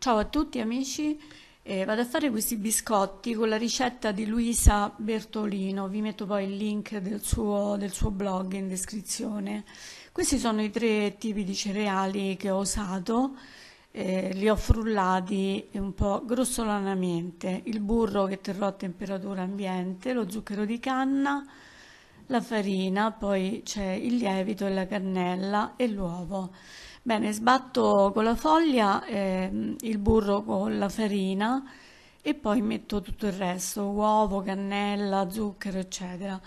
Ciao a tutti amici, eh, vado a fare questi biscotti con la ricetta di Luisa Bertolino, vi metto poi il link del suo, del suo blog in descrizione. Questi sono i tre tipi di cereali che ho usato, eh, li ho frullati un po' grossolanamente, il burro che terrò a temperatura ambiente, lo zucchero di canna, la farina, poi c'è il lievito la cannella e l'uovo. Bene, sbatto con la foglia eh, il burro con la farina e poi metto tutto il resto, uovo, cannella, zucchero, eccetera.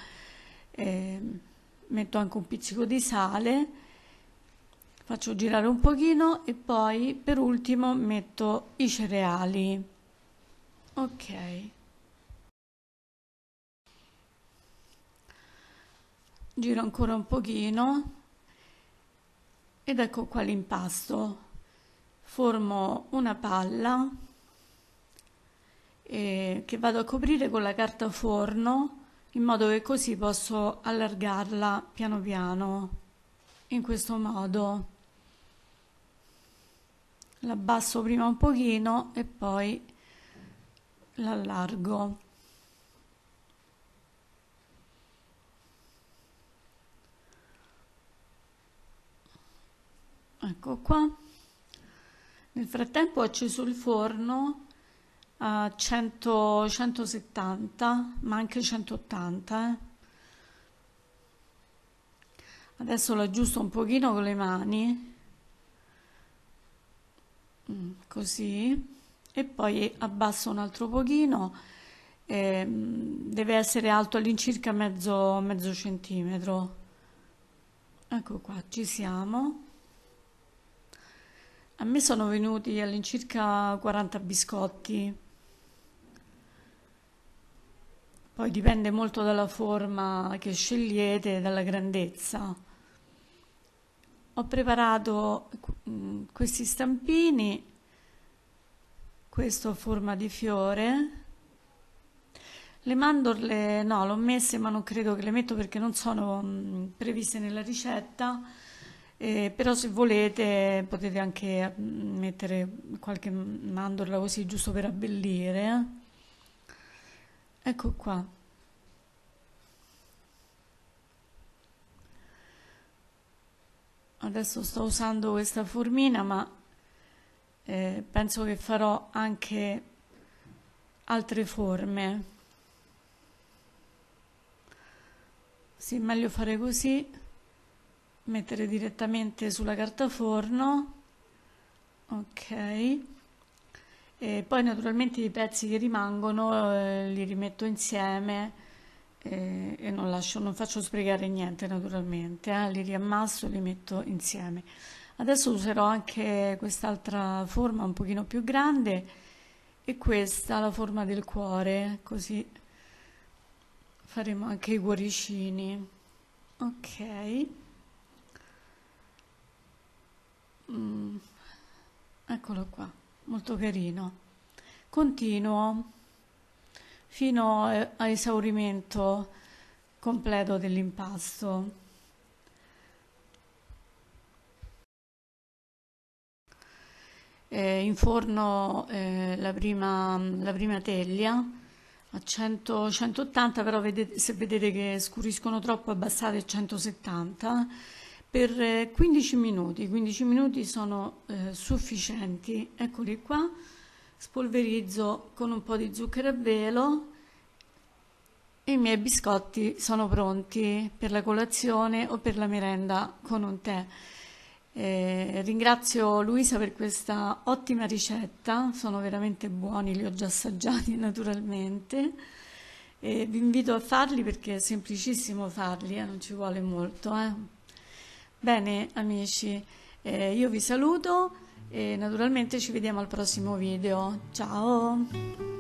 Eh, metto anche un pizzico di sale, faccio girare un pochino e poi per ultimo metto i cereali. Ok. giro ancora un pochino ed ecco qua l'impasto formo una palla eh, che vado a coprire con la carta forno in modo che così posso allargarla piano piano in questo modo l'abbasso prima un pochino e poi l'allargo ecco qua nel frattempo ho acceso il forno a 100, 170 ma anche 180 eh. Adesso lo aggiusto un pochino con le mani, mm, così, e poi abbasso un altro pochino, eh, deve essere alto all'incirca mezzo, mezzo centimetro. Ecco qua, ci siamo. A me sono venuti all'incirca 40 biscotti. Poi dipende molto dalla forma che scegliete, dalla grandezza. Ho preparato mm, questi stampini, questo a forma di fiore. Le mandorle no, le ho messe ma non credo che le metto perché non sono mm, previste nella ricetta eh, però se volete potete anche mm, mettere qualche mandorla così giusto per abbellire. Eh. Ecco qua. Adesso sto usando questa formina ma eh, penso che farò anche altre forme. Sì, meglio fare così mettere direttamente sulla carta forno ok e poi naturalmente i pezzi che rimangono eh, li rimetto insieme eh, e non, lascio, non faccio sprecare niente naturalmente eh, li riammasso e li metto insieme adesso userò anche quest'altra forma un pochino più grande e questa la forma del cuore così faremo anche i cuoricini ok eccolo qua, molto carino, continuo fino a esaurimento completo dell'impasto. Eh, in forno eh, la, prima, la prima teglia a 100, 180 però vedete, se vedete che scuriscono troppo abbassate a 170 per 15 eh, minuti, 15 minuti sono eh, sufficienti, eccoli qua, spolverizzo con un po' di zucchero a velo e i miei biscotti sono pronti per la colazione o per la merenda con un tè. Eh, ringrazio Luisa per questa ottima ricetta, sono veramente buoni, li ho già assaggiati naturalmente. Eh, vi invito a farli perché è semplicissimo farli, eh, non ci vuole molto. Eh. Bene amici, eh, io vi saluto e naturalmente ci vediamo al prossimo video. Ciao!